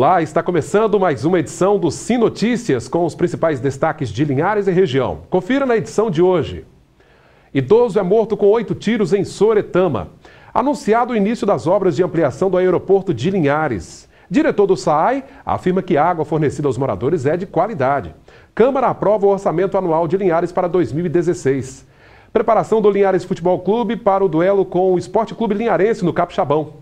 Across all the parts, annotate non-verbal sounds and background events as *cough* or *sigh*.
Olá, está começando mais uma edição do Sim Notícias com os principais destaques de Linhares e região. Confira na edição de hoje. Idoso é morto com oito tiros em Soretama. Anunciado o início das obras de ampliação do aeroporto de Linhares. Diretor do SAAI afirma que a água fornecida aos moradores é de qualidade. Câmara aprova o orçamento anual de Linhares para 2016. Preparação do Linhares Futebol Clube para o duelo com o Esporte Clube Linharense no Capixabão.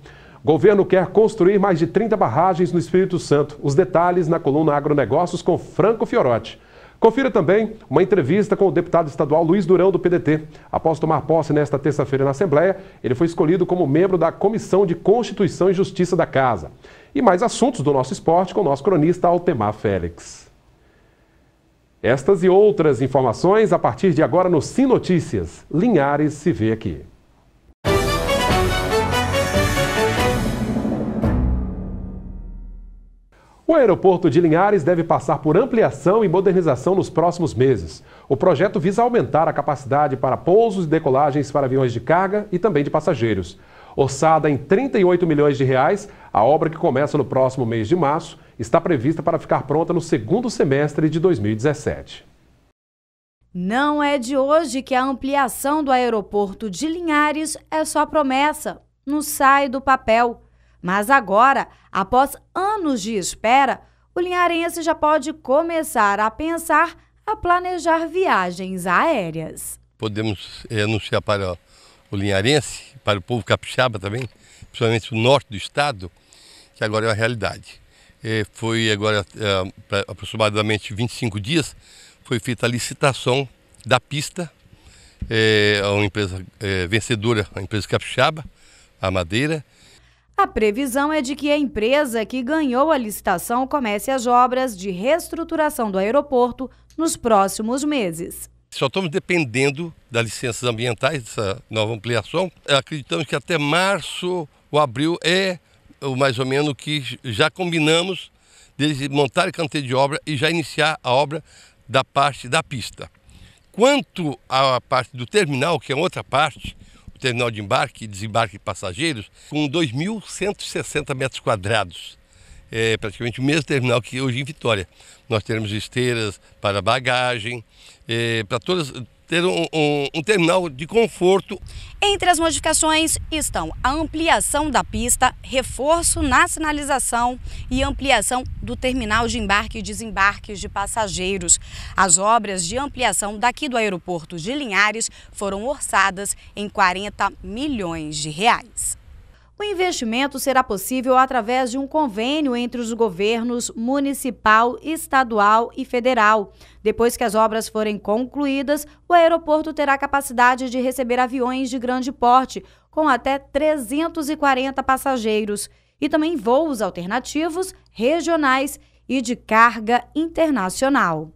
Governo quer construir mais de 30 barragens no Espírito Santo. Os detalhes na coluna Agronegócios com Franco Fiorotti. Confira também uma entrevista com o deputado estadual Luiz Durão, do PDT. Após tomar posse nesta terça-feira na Assembleia, ele foi escolhido como membro da Comissão de Constituição e Justiça da Casa. E mais assuntos do nosso esporte com o nosso cronista Altemar Félix. Estas e outras informações a partir de agora no Sim Notícias. Linhares se vê aqui. aeroporto de Linhares deve passar por ampliação e modernização nos próximos meses. O projeto visa aumentar a capacidade para pousos e decolagens para aviões de carga e também de passageiros. Orçada em 38 milhões de reais, a obra que começa no próximo mês de março está prevista para ficar pronta no segundo semestre de 2017. Não é de hoje que a ampliação do aeroporto de Linhares é só promessa, não sai do papel. Mas agora, após anos de espera, o linharense já pode começar a pensar a planejar viagens aéreas. Podemos é, anunciar para o linharense, para o povo capixaba também, principalmente o norte do estado, que agora é uma realidade. É, foi agora é, aproximadamente 25 dias, foi feita a licitação da pista é, a uma empresa vencedora, a empresa capixaba, a Madeira, a previsão é de que a empresa que ganhou a licitação comece as obras de reestruturação do aeroporto nos próximos meses. Só estamos dependendo das licenças ambientais, dessa nova ampliação. Acreditamos que até março ou abril é mais ou menos o que já combinamos deles montar o canteiro de obra e já iniciar a obra da parte da pista. Quanto à parte do terminal, que é outra parte, terminal de embarque e desembarque de passageiros com 2.160 metros quadrados. É praticamente o mesmo terminal que hoje em Vitória. Nós teremos esteiras para bagagem, é, para todas, ter um, um, um, terminal de conforto. Entre as modificações estão a ampliação da pista, reforço na sinalização e ampliação do terminal de embarque e desembarques de passageiros. As obras de ampliação daqui do aeroporto de Linhares foram orçadas em 40 milhões de reais. O investimento será possível através de um convênio entre os governos municipal, estadual e federal. Depois que as obras forem concluídas, o aeroporto terá capacidade de receber aviões de grande porte, com até 340 passageiros, e também voos alternativos, regionais e de carga internacional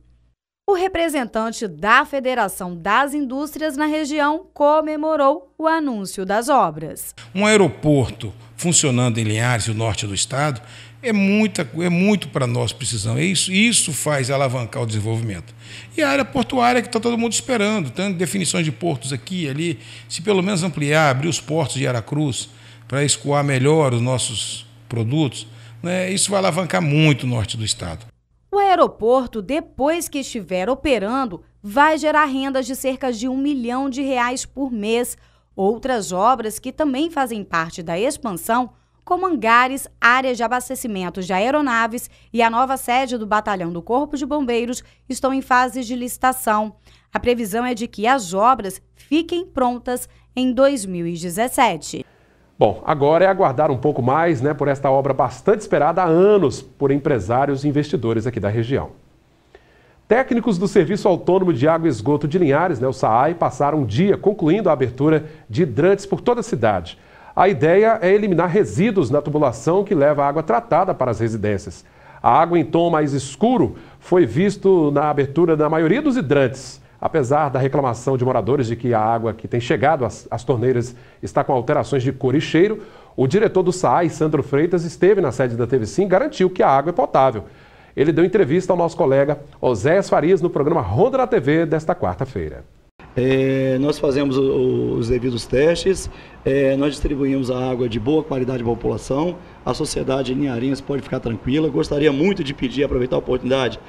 o representante da Federação das Indústrias na região comemorou o anúncio das obras. Um aeroporto funcionando em Linhares, o norte do estado, é, muita, é muito para nós precisão. É isso, isso faz alavancar o desenvolvimento. E a área portuária que está todo mundo esperando, tanto definições de portos aqui e ali, se pelo menos ampliar, abrir os portos de Aracruz para escoar melhor os nossos produtos, né, isso vai alavancar muito o norte do estado. O aeroporto, depois que estiver operando, vai gerar rendas de cerca de um milhão de reais por mês. Outras obras que também fazem parte da expansão, como hangares, áreas de abastecimento de aeronaves e a nova sede do Batalhão do Corpo de Bombeiros, estão em fase de licitação. A previsão é de que as obras fiquem prontas em 2017. Bom, agora é aguardar um pouco mais né, por esta obra bastante esperada há anos por empresários e investidores aqui da região. Técnicos do Serviço Autônomo de Água e Esgoto de Linhares, né, o SAAI, passaram um dia concluindo a abertura de hidrantes por toda a cidade. A ideia é eliminar resíduos na tubulação que leva a água tratada para as residências. A água em tom mais escuro foi visto na abertura da maioria dos hidrantes. Apesar da reclamação de moradores de que a água que tem chegado às, às torneiras está com alterações de cor e cheiro, o diretor do SAAI, Sandro Freitas, esteve na sede da TV Sim e garantiu que a água é potável. Ele deu entrevista ao nosso colega Oséias Farias no programa Ronda da TV desta quarta-feira. É, nós fazemos o, os devidos testes, é, nós distribuímos a água de boa qualidade para a população, a sociedade em Linharinhas pode ficar tranquila. Gostaria muito de pedir, aproveitar a oportunidade,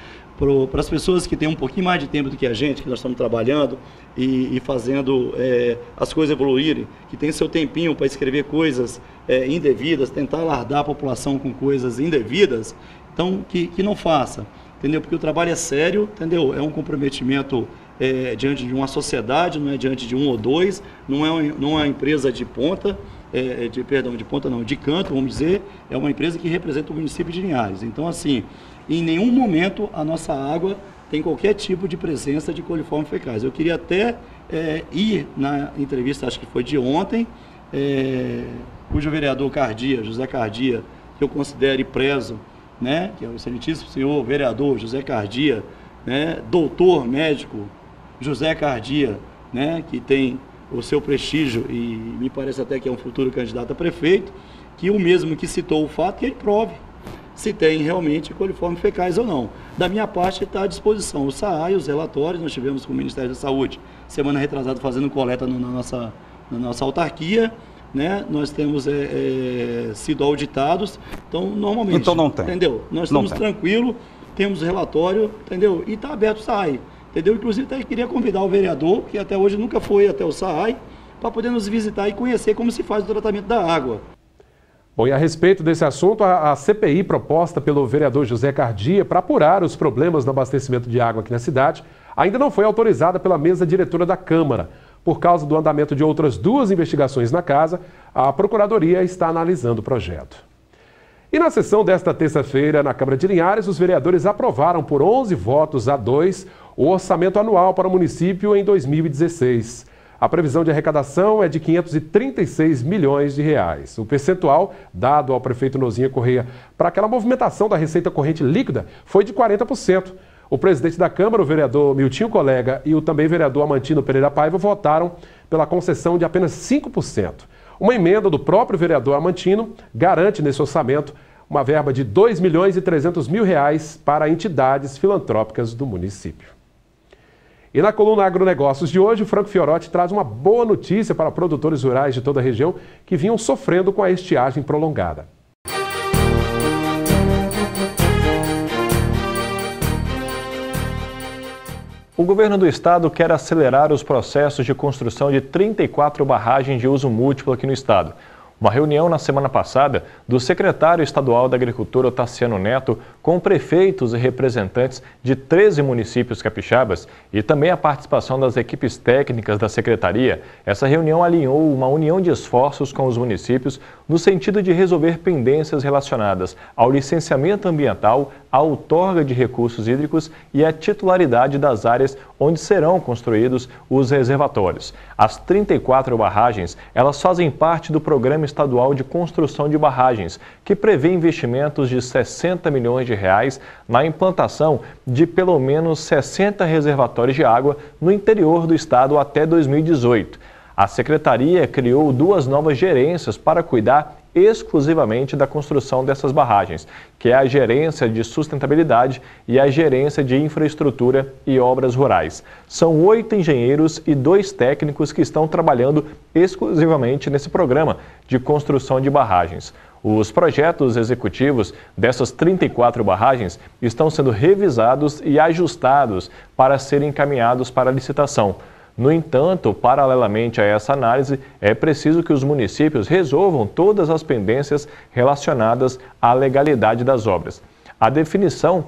para as pessoas que têm um pouquinho mais de tempo do que a gente, que nós estamos trabalhando e, e fazendo é, as coisas evoluírem, que tem seu tempinho para escrever coisas é, indevidas, tentar alardar a população com coisas indevidas, então que, que não faça, entendeu? Porque o trabalho é sério, entendeu? É um comprometimento é, diante de uma sociedade, não é diante de um ou dois, não é, não é uma empresa de ponta, é, de, perdão, de ponta não, de canto, vamos dizer, é uma empresa que representa o município de Linhares. Então, assim, em nenhum momento a nossa água tem qualquer tipo de presença de coliforme fecais. Eu queria até é, ir na entrevista, acho que foi de ontem, é, cujo vereador Cardia, José Cardia, que eu considero e prezo, né, que é o excelentíssimo senhor vereador José Cardia, né, doutor médico José Cardia, né, que tem o seu prestígio e me parece até que é um futuro candidato a prefeito, que o mesmo que citou o fato, que ele prove se tem realmente coliformes fecais ou não. Da minha parte, está à disposição o SAA e os relatórios, nós tivemos com o Ministério da Saúde, semana retrasada, fazendo coleta no, na, nossa, na nossa autarquia, né? Nós temos é, é, sido auditados, então normalmente... Então não tem. Entendeu? Nós estamos tem. tranquilos, temos relatório, entendeu? E está aberto o SAAI, entendeu? Inclusive, até queria convidar o vereador, que até hoje nunca foi até o SAAI, para poder nos visitar e conhecer como se faz o tratamento da água. Bom, e a respeito desse assunto, a, a CPI proposta pelo vereador José Cardia para apurar os problemas no abastecimento de água aqui na cidade ainda não foi autorizada pela mesa diretora da Câmara. Por causa do andamento de outras duas investigações na casa, a Procuradoria está analisando o projeto. E na sessão desta terça-feira, na Câmara de Linhares, os vereadores aprovaram por 11 votos a 2 o orçamento anual para o município em 2016. A previsão de arrecadação é de 536 milhões de reais. O percentual dado ao prefeito Nozinha Correia para aquela movimentação da receita corrente líquida foi de 40%. O presidente da Câmara, o vereador Miltinho Colega e o também vereador Amantino Pereira Paiva votaram pela concessão de apenas 5%. Uma emenda do próprio vereador Amantino garante nesse orçamento uma verba de 2 milhões e 300 mil reais para entidades filantrópicas do município. E na coluna Agronegócios de hoje, o Franco Fiorotti traz uma boa notícia para produtores rurais de toda a região que vinham sofrendo com a estiagem prolongada. O governo do estado quer acelerar os processos de construção de 34 barragens de uso múltiplo aqui no estado. Uma reunião na semana passada do secretário estadual da Agricultura, Otaciano Neto, com prefeitos e representantes de 13 municípios capixabas e também a participação das equipes técnicas da secretaria, essa reunião alinhou uma união de esforços com os municípios no sentido de resolver pendências relacionadas ao licenciamento ambiental, à outorga de recursos hídricos e à titularidade das áreas onde serão construídos os reservatórios. As 34 barragens, elas fazem parte do programa estadual de construção de barragens, que prevê investimentos de 60 milhões de reais na implantação de pelo menos 60 reservatórios de água no interior do estado até 2018. A secretaria criou duas novas gerências para cuidar exclusivamente da construção dessas barragens, que é a Gerência de Sustentabilidade e a Gerência de Infraestrutura e Obras Rurais. São oito engenheiros e dois técnicos que estão trabalhando exclusivamente nesse programa de construção de barragens. Os projetos executivos dessas 34 barragens estão sendo revisados e ajustados para serem encaminhados para licitação. No entanto, paralelamente a essa análise, é preciso que os municípios resolvam todas as pendências relacionadas à legalidade das obras. A definição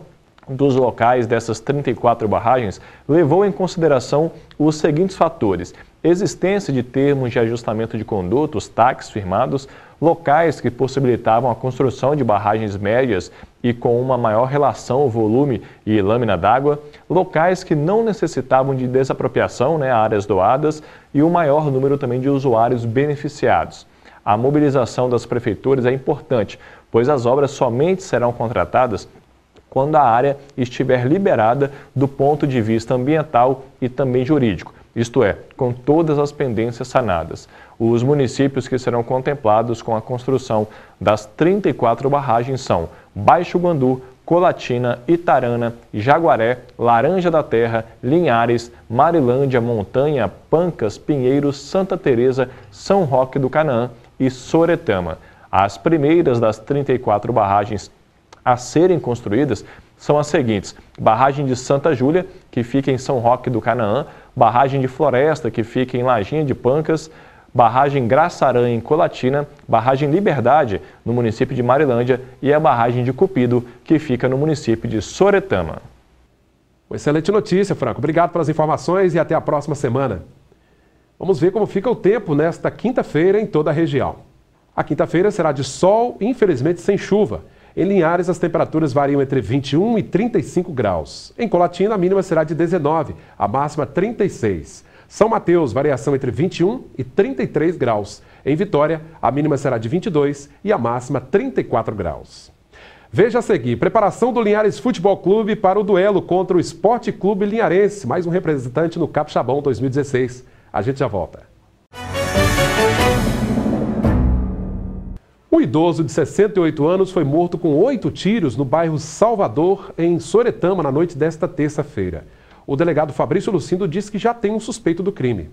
dos locais dessas 34 barragens levou em consideração os seguintes fatores: existência de termos de ajustamento de conduta, os TACs firmados, locais que possibilitavam a construção de barragens médias e com uma maior relação volume e lâmina d'água, locais que não necessitavam de desapropriação, né, áreas doadas, e o um maior número também de usuários beneficiados. A mobilização das prefeituras é importante, pois as obras somente serão contratadas quando a área estiver liberada do ponto de vista ambiental e também jurídico isto é, com todas as pendências sanadas. Os municípios que serão contemplados com a construção das 34 barragens são Baixo Guandu, Colatina, Itarana, Jaguaré, Laranja da Terra, Linhares, Marilândia, Montanha, Pancas, Pinheiros, Santa Teresa, São Roque do Canaã e Soretama. As primeiras das 34 barragens a serem construídas são as seguintes: Barragem de Santa Júlia, que fica em São Roque do Canaã, barragem de Floresta, que fica em Lajinha de Pancas, barragem Graçarã, em Colatina, barragem Liberdade, no município de Marilândia, e a barragem de Cupido, que fica no município de Soretama. Excelente notícia, Franco. Obrigado pelas informações e até a próxima semana. Vamos ver como fica o tempo nesta quinta-feira em toda a região. A quinta-feira será de sol, infelizmente sem chuva. Em Linhares, as temperaturas variam entre 21 e 35 graus. Em Colatina, a mínima será de 19, a máxima 36. São Mateus, variação entre 21 e 33 graus. Em Vitória, a mínima será de 22 e a máxima 34 graus. Veja a seguir, preparação do Linhares Futebol Clube para o duelo contra o Esporte Clube Linharense, mais um representante no Capixabão 2016. A gente já volta. idoso de 68 anos foi morto com oito tiros no bairro Salvador, em Soretama, na noite desta terça-feira. O delegado Fabrício Lucindo diz que já tem um suspeito do crime.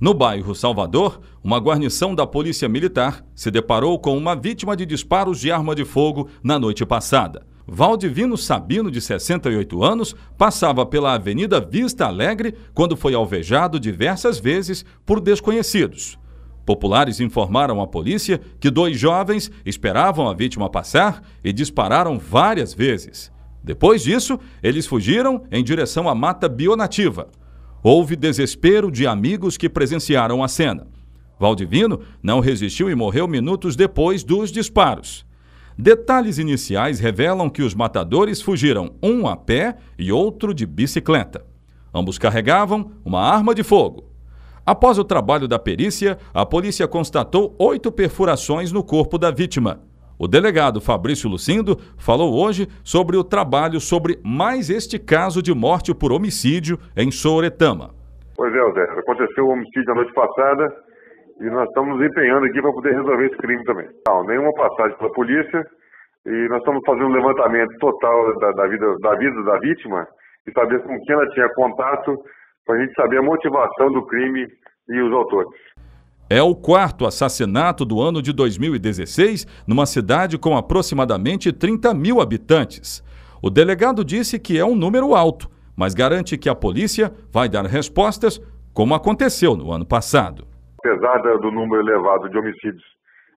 No bairro Salvador, uma guarnição da Polícia Militar se deparou com uma vítima de disparos de arma de fogo na noite passada. Valdivino Sabino, de 68 anos, passava pela Avenida Vista Alegre quando foi alvejado diversas vezes por desconhecidos. Populares informaram à polícia que dois jovens esperavam a vítima passar e dispararam várias vezes. Depois disso, eles fugiram em direção à mata bionativa. Houve desespero de amigos que presenciaram a cena. Valdivino não resistiu e morreu minutos depois dos disparos. Detalhes iniciais revelam que os matadores fugiram um a pé e outro de bicicleta. Ambos carregavam uma arma de fogo. Após o trabalho da perícia, a polícia constatou oito perfurações no corpo da vítima. O delegado Fabrício Lucindo falou hoje sobre o trabalho sobre mais este caso de morte por homicídio em Souretama. Pois é, Zé, aconteceu o homicídio na noite passada e nós estamos nos empenhando aqui para poder resolver esse crime também. Não, nenhuma passagem pela polícia e nós estamos fazendo um levantamento total da, da vida, da vida da vítima e saber com quem ela tinha contato para a gente saber a motivação do crime e os autores. É o quarto assassinato do ano de 2016, numa cidade com aproximadamente 30 mil habitantes. O delegado disse que é um número alto, mas garante que a polícia vai dar respostas, como aconteceu no ano passado. Apesar do número elevado de homicídios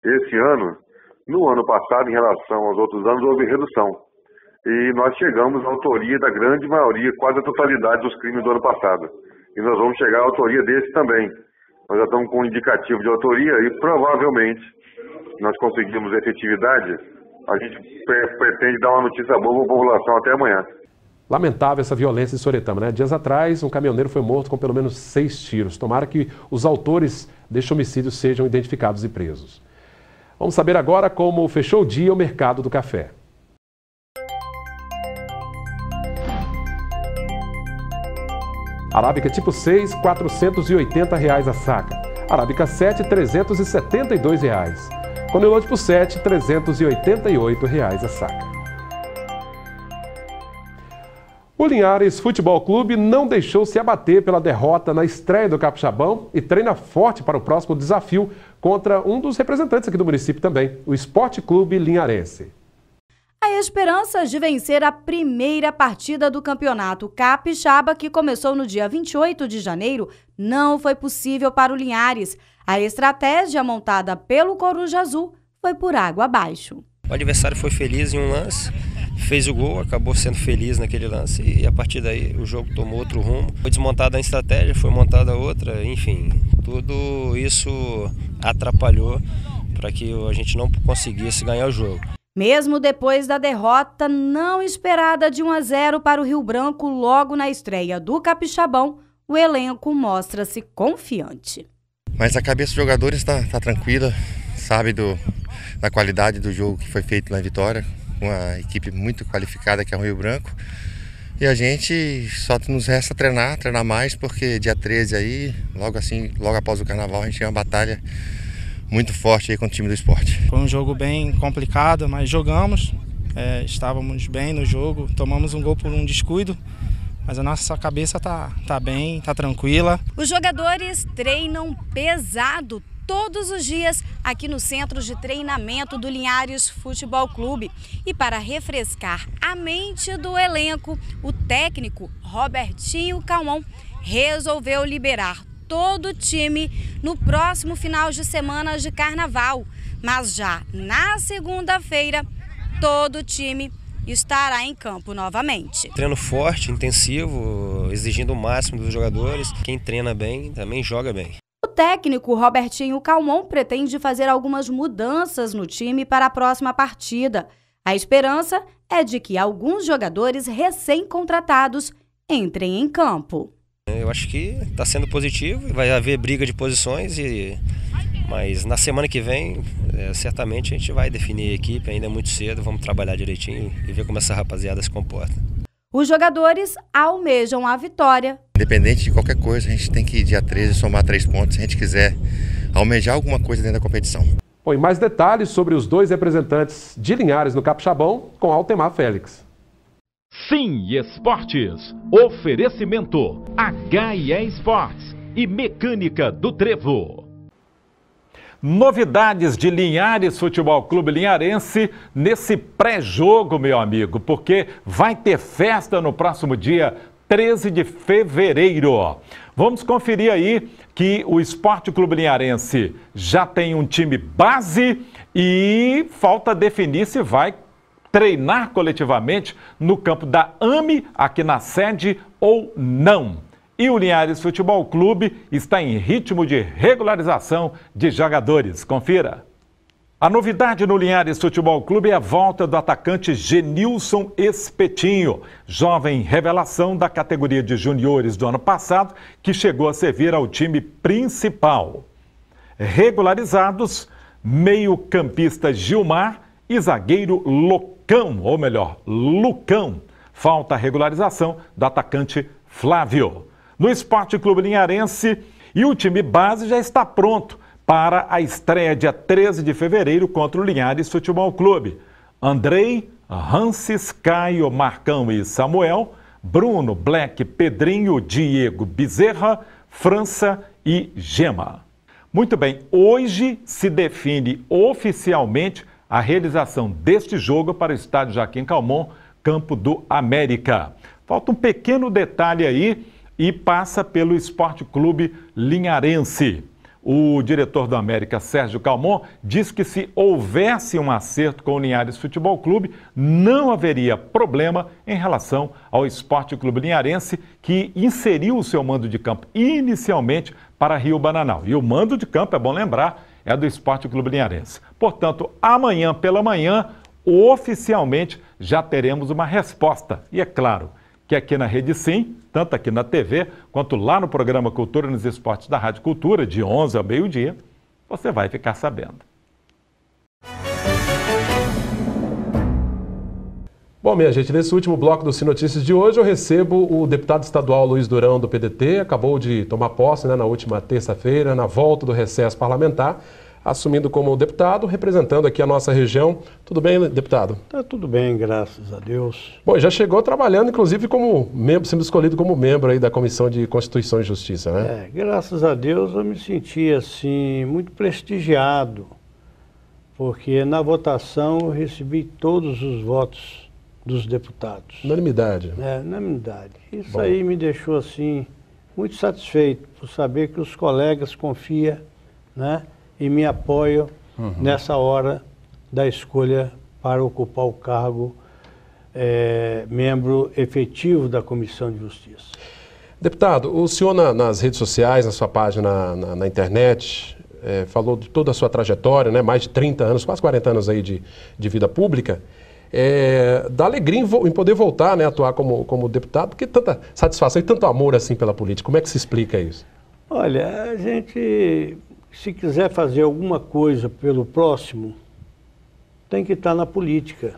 esse ano, no ano passado, em relação aos outros anos, houve redução e nós chegamos à autoria da grande maioria, quase a totalidade dos crimes do ano passado. E nós vamos chegar à autoria desse também. Nós já estamos com um indicativo de autoria e provavelmente nós conseguimos efetividade. A gente pretende dar uma notícia boa para a população até amanhã. Lamentável essa violência em Soretama, né? Dias atrás, um caminhoneiro foi morto com pelo menos seis tiros. Tomara que os autores deste homicídio sejam identificados e presos. Vamos saber agora como fechou o dia o mercado do café. Arábica tipo 6, R$ 480 reais a saca. Arábica 7, R$ 372. Reais. Conilon tipo 7, R$ 388 reais a saca. O Linhares Futebol Clube não deixou se abater pela derrota na estreia do Capixabão e treina forte para o próximo desafio contra um dos representantes aqui do município também, o Esporte Clube Linharense. A esperança de vencer a primeira partida do campeonato capixaba, que começou no dia 28 de janeiro, não foi possível para o Linhares. A estratégia montada pelo Coruja Azul foi por água abaixo. O adversário foi feliz em um lance, fez o gol, acabou sendo feliz naquele lance e a partir daí o jogo tomou outro rumo. Foi desmontada a estratégia, foi montada outra, enfim, tudo isso atrapalhou para que a gente não conseguisse ganhar o jogo. Mesmo depois da derrota não esperada de 1 a 0 para o Rio Branco logo na estreia do Capixabão, o elenco mostra-se confiante. Mas a cabeça dos jogadores está tá tranquila, sabe do, da qualidade do jogo que foi feito na vitória, uma equipe muito qualificada que é o Rio Branco. E a gente só nos resta treinar, treinar mais, porque dia 13 aí, logo assim, logo após o carnaval, a gente tem uma batalha muito forte aí com o time do esporte. Foi um jogo bem complicado, mas jogamos, é, estávamos bem no jogo, tomamos um gol por um descuido. Mas a nossa cabeça tá, tá bem, tá tranquila. Os jogadores treinam pesado todos os dias aqui no centro de treinamento do Linhares Futebol Clube. E para refrescar a mente do elenco, o técnico Robertinho Calmon resolveu liberar todo o time no próximo final de semana de carnaval. Mas já na segunda-feira, todo o time estará em campo novamente. Treino forte, intensivo, exigindo o máximo dos jogadores. Quem treina bem também joga bem. O técnico Robertinho Calmon pretende fazer algumas mudanças no time para a próxima partida. A esperança é de que alguns jogadores recém-contratados entrem em campo. Né? Eu acho que está sendo positivo, vai haver briga de posições, e mas na semana que vem é, certamente a gente vai definir a equipe, ainda é muito cedo, vamos trabalhar direitinho e ver como essa rapaziada se comporta. Os jogadores almejam a vitória. Independente de qualquer coisa, a gente tem que ir dia 13 somar três pontos se a gente quiser almejar alguma coisa dentro da competição. Bom, e mais detalhes sobre os dois representantes de Linhares no Capixabão com Altemar Félix. Sim Esportes. Oferecimento HIE Esportes e Mecânica do Trevo. Novidades de Linhares Futebol Clube Linharense nesse pré-jogo, meu amigo, porque vai ter festa no próximo dia 13 de fevereiro. Vamos conferir aí que o Esporte Clube Linharense já tem um time base e falta definir se vai treinar coletivamente no campo da AME, aqui na sede, ou não. E o Linhares Futebol Clube está em ritmo de regularização de jogadores. Confira. A novidade no Linhares Futebol Clube é a volta do atacante Genilson Espetinho, jovem revelação da categoria de juniores do ano passado, que chegou a servir ao time principal. Regularizados, meio-campista Gilmar e zagueiro Locão. Lucão, ou melhor, Lucão. Falta a regularização do atacante Flávio. No Esporte Clube Linharense, e o time base já está pronto para a estreia dia 13 de fevereiro contra o Linhares Futebol Clube. Andrei, Hansis, Caio, Marcão e Samuel, Bruno, Black, Pedrinho, Diego, Bezerra, França e Gema. Muito bem, hoje se define oficialmente a realização deste jogo para o estádio Jaquim Calmon, campo do América. Falta um pequeno detalhe aí e passa pelo Esporte Clube Linharense. O diretor do América, Sérgio Calmon, diz que se houvesse um acerto com o Linhares Futebol Clube, não haveria problema em relação ao Esporte Clube Linharense, que inseriu o seu mando de campo inicialmente para Rio Bananal. E o mando de campo, é bom lembrar, é do Esporte Clube Linharense. Portanto, amanhã pela manhã, oficialmente, já teremos uma resposta. E é claro que aqui na Rede Sim, tanto aqui na TV, quanto lá no programa Cultura nos Esportes da Rádio Cultura, de 11 ao meio-dia, você vai ficar sabendo. Bom, minha gente, nesse último bloco do Sinotícias de hoje, eu recebo o deputado estadual Luiz Durão, do PDT. Acabou de tomar posse né, na última terça-feira, na volta do recesso parlamentar, assumindo como deputado, representando aqui a nossa região. Tudo bem, deputado? Tá tudo bem, graças a Deus. Bom, já chegou trabalhando, inclusive, como membro, sendo escolhido como membro aí da Comissão de Constituição e Justiça, né? É, graças a Deus eu me senti, assim, muito prestigiado, porque na votação eu recebi todos os votos dos deputados. Unanimidade. É, unanimidade. Isso Bom. aí me deixou assim muito satisfeito por saber que os colegas confiam né, e me apoiam uhum. nessa hora da escolha para ocupar o cargo é, membro efetivo da Comissão de Justiça. Deputado, o senhor na, nas redes sociais, na sua página na, na internet, é, falou de toda a sua trajetória, né? mais de 30 anos, quase 40 anos aí de, de vida pública é, dá alegria em, em, poder voltar né, a atuar como, como deputado, porque tanta satisfação e tanto amor assim pela política. Como é que se explica isso? Olha, a gente, se quiser fazer alguma coisa pelo próximo, tem que estar na política.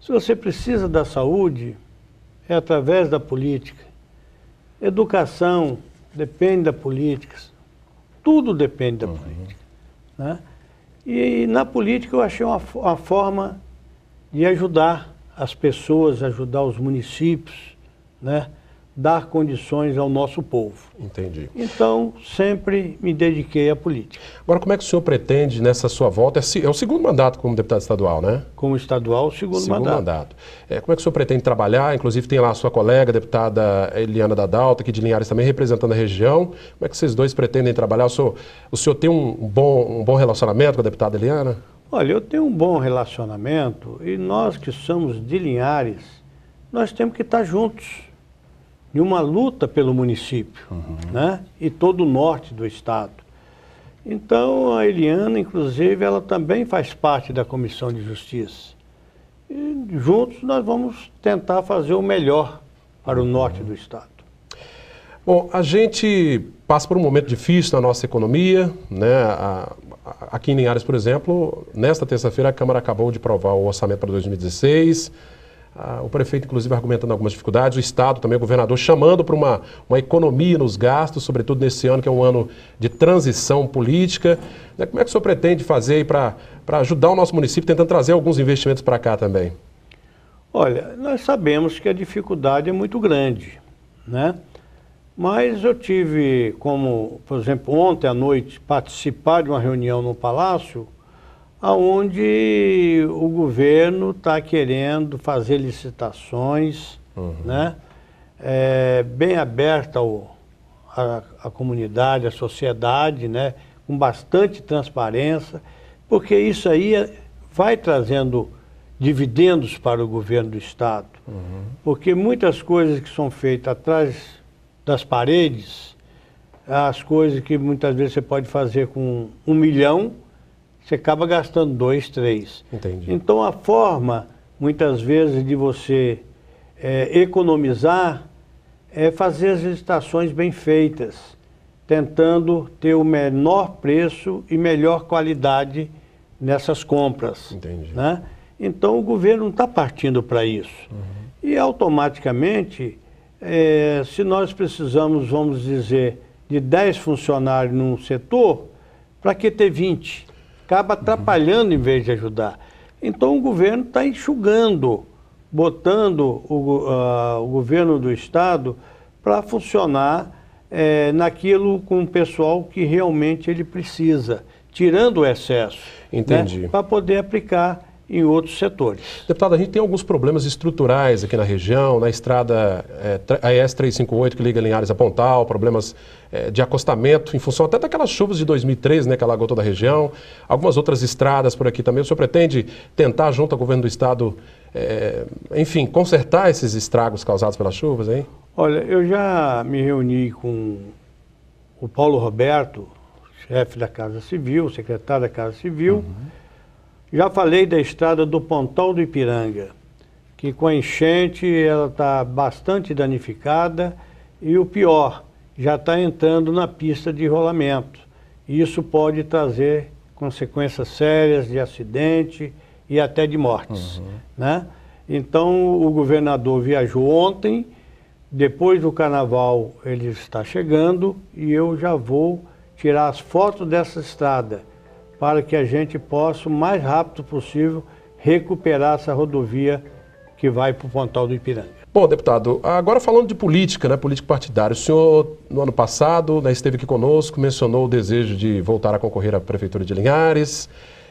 Se você precisa da saúde, é através da política. Educação depende da política. Tudo depende da uhum. política. Né? E, e na política eu achei uma, uma forma de ajudar as pessoas, ajudar os municípios, né? dar condições ao nosso povo. Entendi. Então, sempre me dediquei à política. Agora, como é que o senhor pretende, nessa sua volta, é, é o segundo mandato como deputado estadual, né? Como estadual, o segundo, segundo mandato. mandato. É, como é que o senhor pretende trabalhar? Inclusive, tem lá a sua colega, a deputada Eliana Dadalto aqui de Linhares também, representando a região. Como é que vocês dois pretendem trabalhar? O senhor, o senhor tem um bom, um bom relacionamento com a deputada Eliana? Olha, eu tenho um bom relacionamento e nós que somos de Linhares, nós temos que estar juntos em uma luta pelo município uhum. né? e todo o norte do estado. Então, a Eliana, inclusive, ela também faz parte da Comissão de Justiça. E juntos nós vamos tentar fazer o melhor para o norte do estado. Bom, a gente passa por um momento difícil na nossa economia, né? A aqui em Linhares, por exemplo, nesta terça-feira a Câmara acabou de aprovar o orçamento para 2016. Ah, o prefeito, inclusive, argumentando algumas dificuldades, o Estado também, o governador, chamando para uma, uma economia nos gastos, sobretudo nesse ano, que é um ano de transição política. Né, como é que o senhor pretende fazer para ajudar o nosso município, tentando trazer alguns investimentos para cá também? Olha, nós sabemos que a dificuldade é muito grande, né? Mas eu tive como, por exemplo, ontem à noite, participar de uma reunião no Palácio, onde o governo está querendo fazer licitações, uhum. né? É, bem aberta ao, a, a, comunidade, a sociedade, né? com bastante transparência, porque isso aí é, vai trazendo dividendos para o governo do Estado. Uhum. Porque muitas coisas que são feitas atrás das paredes, as coisas que muitas vezes você pode fazer com um milhão, você acaba gastando dois, três. Entendi. Então a forma, muitas vezes, de você é, economizar é fazer as licitações bem feitas, tentando ter o menor preço e melhor qualidade nessas compras. Entendi. Né? Então o governo não está partindo para isso. Uhum. E automaticamente é, se nós precisamos, vamos dizer, de 10 funcionários num setor, para que ter 20? Acaba atrapalhando em vez de ajudar. Então o governo está enxugando, botando o, uh, o, governo do Estado para funcionar é, naquilo com o pessoal que realmente ele precisa, tirando o excesso. Né? Entendi. Né, para poder aplicar em outros setores. Deputado, a gente tem alguns problemas estruturais aqui na região, na estrada é, AES 358 que liga Linhares a Pontal, problemas é, de acostamento em função até daquelas chuvas de 2003, né, que alagou toda a região, algumas outras estradas por aqui também. O senhor pretende tentar, junto ao governo do estado, é, enfim, consertar esses estragos causados pelas chuvas hein? Olha, eu já me reuni com o Paulo Roberto, chefe da Casa Civil, secretário da Casa Civil, uhum já falei da estrada do Pontal do Ipiranga, que com a enchente ela está bastante danificada e o pior, já está entrando na pista de rolamento. Isso pode trazer consequências sérias de acidente e até de mortes. Uhum. Né? Então, o governador viajou ontem, depois do carnaval ele está chegando e eu já vou tirar as fotos dessa estrada para que a gente possa, o mais rápido possível, recuperar essa rodovia que vai para o Pontal do Ipiranga. Bom, deputado, agora falando de política, né, política partidária, o senhor, no ano passado, né, esteve aqui conosco, mencionou o desejo de voltar a concorrer à Prefeitura de Linhares.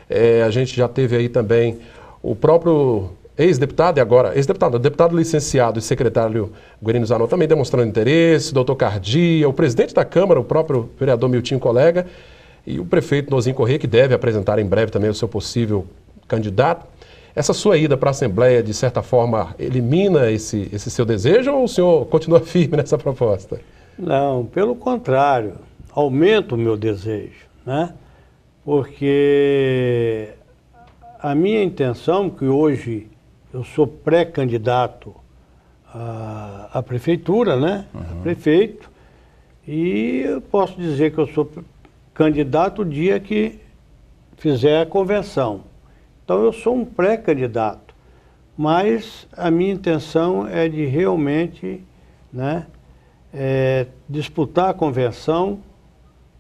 É, a gente já teve aí também o próprio ex-deputado e agora ex-deputado, deputado licenciado e secretário Guerino Zanon também demonstrando interesse, doutor Cardia, o presidente da Câmara, o próprio vereador Miltinho Colega. E o prefeito Nozinho Corrêa, que deve apresentar em breve também o seu possível candidato, essa sua ida para a Assembleia, de certa forma, elimina esse, esse seu desejo ou o senhor continua *laughs* firme nessa proposta? Não, pelo contrário, aumenta o meu desejo, né? Porque a minha intenção, que hoje eu sou pré-candidato à, à, prefeitura, né? Uhum. A prefeito, e eu posso dizer que eu sou candidato o dia que fizer a convenção. Então eu sou um pré-candidato, mas a minha intenção é de realmente né, é, disputar a convenção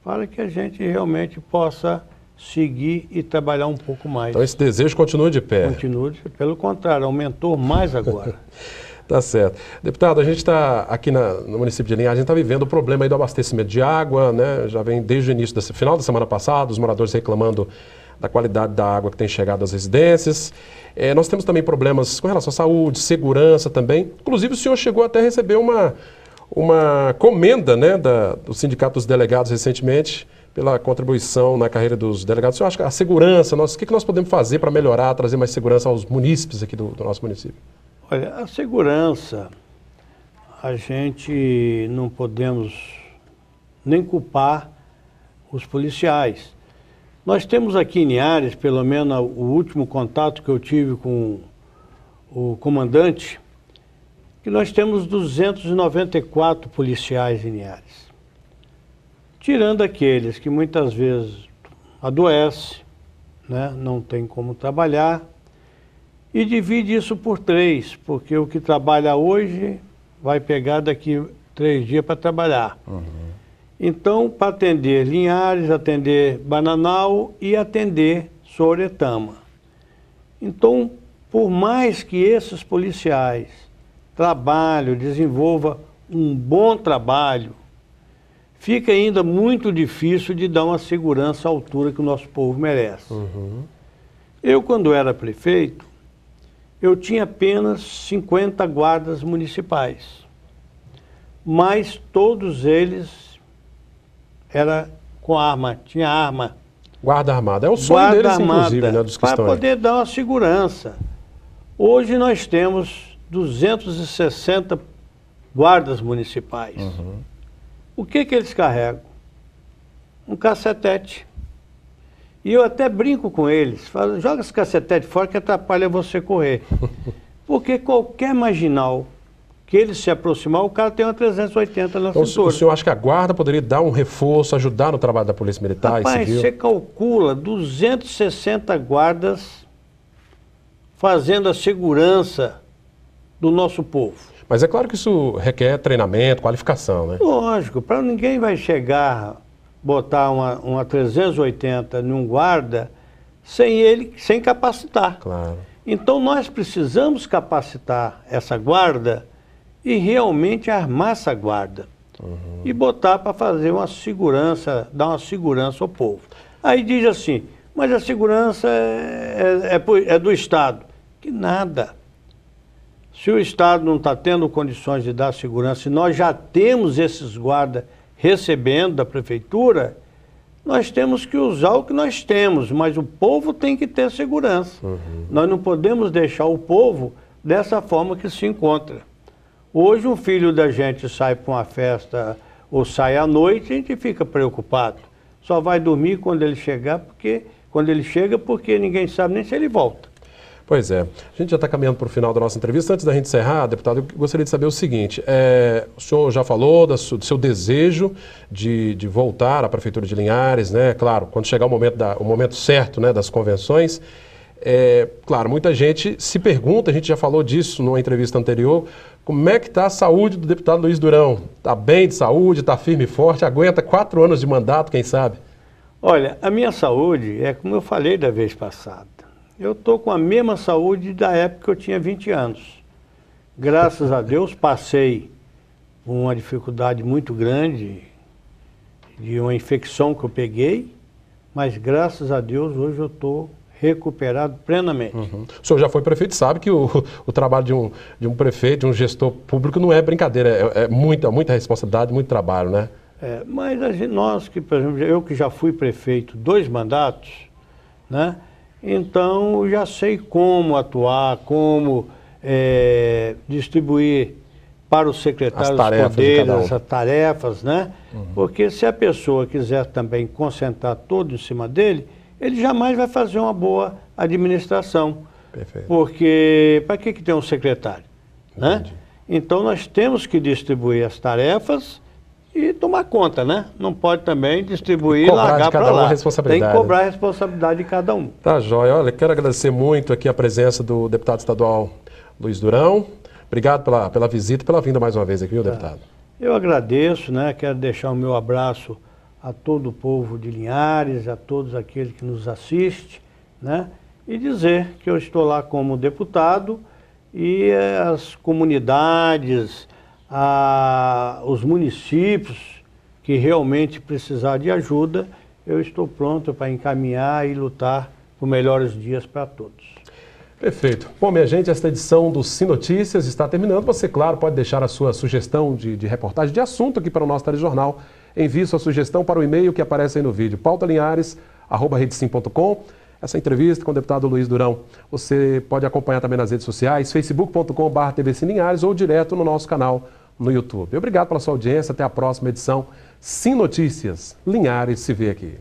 para que a gente realmente possa seguir e trabalhar um pouco mais. Então esse desejo continua de pé. Continua, pelo contrário, aumentou mais agora. *laughs* Tá certo. Deputado, a gente está aqui na, no município de Linhares, a gente está vivendo o problema aí do abastecimento de água, né? Já vem desde o início, da, final da semana passada, os moradores reclamando da qualidade da água que tem chegado às residências. É, nós temos também problemas com relação à saúde, segurança também. Inclusive, o senhor chegou até a receber uma, uma comenda né, da, do Sindicato dos Delegados recentemente pela contribuição na carreira dos delegados. O senhor acha que a segurança, nós, o que, que nós podemos fazer para melhorar, trazer mais segurança aos munícipes aqui do, do nosso município? Olha, a segurança, a gente não podemos nem culpar os policiais. Nós temos aqui em Niares, pelo menos o último contato que eu tive com o comandante, que nós temos 294 policiais em Niares. Tirando aqueles que muitas vezes adoece, né, não tem como trabalhar, e divide isso por três, porque o que trabalha hoje vai pegar daqui três dias para trabalhar. Uhum. Então, para atender Linhares, atender Bananal e atender Soretama. Então, por mais que esses policiais trabalhem, desenvolvam um bom trabalho, fica ainda muito difícil de dar uma segurança à altura que o nosso povo merece. Uhum. Eu, quando era prefeito, eu tinha apenas 50 guardas municipais, mas todos eles era com arma, tinha arma. Guarda armada, é o sonho Guarda deles, armada, inclusive, né, dos que Para poder aí. dar uma segurança. Hoje nós temos 260 guardas municipais. Uhum. O que, que eles carregam? Um cassetete. E eu até brinco com eles, falo, joga esse cacetete fora que atrapalha você correr. *laughs* Porque qualquer marginal que ele se aproximar, o cara tem uma 380 na então, O senhor acha que a guarda poderia dar um reforço, ajudar no trabalho da Polícia Militar Rapaz, você calcula 260 guardas fazendo a segurança do nosso povo. Mas é claro que isso requer treinamento, qualificação, né? Lógico, para ninguém vai chegar botar uma, uma 380 num guarda sem ele, sem capacitar. Claro. Então nós precisamos capacitar essa guarda e realmente armar essa guarda. Uhum. E botar para fazer uma segurança, dar uma segurança ao povo. Aí diz assim, mas a segurança é, é, é, é do Estado. Que nada. Se o Estado não está tendo condições de dar segurança, e nós já temos esses guardas recebendo da prefeitura, nós temos que usar o que nós temos, mas o povo tem que ter segurança. Uhum. Nós não podemos deixar o povo dessa forma que se encontra. Hoje um filho da gente sai para uma festa ou sai à noite, a gente fica preocupado. Só vai dormir quando ele chegar, porque quando ele chega, porque ninguém sabe nem se ele volta. Pois é. A gente já está caminhando para o final da nossa entrevista. Antes da gente encerrar, deputado, eu gostaria de saber o seguinte: é, o senhor já falou do seu desejo de, de, voltar à Prefeitura de Linhares, né? Claro, quando chegar o momento, da, o momento certo né, das convenções. É, claro, muita gente se pergunta, a gente já falou disso numa entrevista anterior, como é que está a saúde do deputado Luiz Durão? Está bem de saúde, está firme e forte, aguenta quatro anos de mandato, quem sabe? Olha, a minha saúde é como eu falei da vez passada. Eu estou com a mesma saúde da época que eu tinha 20 anos. Graças a Deus passei uma dificuldade muito grande de uma infecção que eu peguei, mas graças a Deus hoje eu estou recuperado plenamente. Uhum. O senhor já foi prefeito sabe que o, o trabalho de um, de um prefeito, de um gestor público, não é brincadeira, é, é muita, muita responsabilidade, muito trabalho, né? É, mas gente, nós que, por exemplo, eu que já fui prefeito dois mandatos, né? Então já sei como atuar, como é, distribuir para o secretário as poderes, um. as tarefas, né? Uhum. Porque se a pessoa quiser também concentrar tudo em cima dele, ele jamais vai fazer uma boa administração. Perfeito. Porque para que, que tem um secretário? Né? Entendi. Né? Então nós temos que distribuir as tarefas e tomar conta, né? Não pode também distribuir e largar para lá. Tem que cobrar a né? responsabilidade de cada um. Tá, joia. Olha, quero agradecer muito aqui a presença do deputado estadual Luiz Durão. Obrigado pela, pela visita e pela vinda mais uma vez aqui, viu, tá. deputado? Eu agradeço, né? Quero deixar o meu abraço a todo o povo de Linhares, a todos aqueles que nos assiste, né? E dizer que eu estou lá como deputado e as comunidades a, os municípios que realmente precisar de ajuda, eu estou pronto para encaminhar e lutar por melhores dias para todos. Perfeito. Bom, minha gente, esta edição do Sim Notícias está terminando. Você, claro, pode deixar a sua sugestão de, de reportagem, de assunto aqui para o nosso telejornal. Envie sua sugestão para o e-mail que aparece aí no vídeo, pautalinhares.com.br essa entrevista com o deputado Luiz Durão. Você pode acompanhar também nas redes sociais, facebook.com.br ou direto no nosso canal no YouTube. Obrigado pela sua audiência, até a próxima edição. Sim Notícias, Linhares se vê aqui.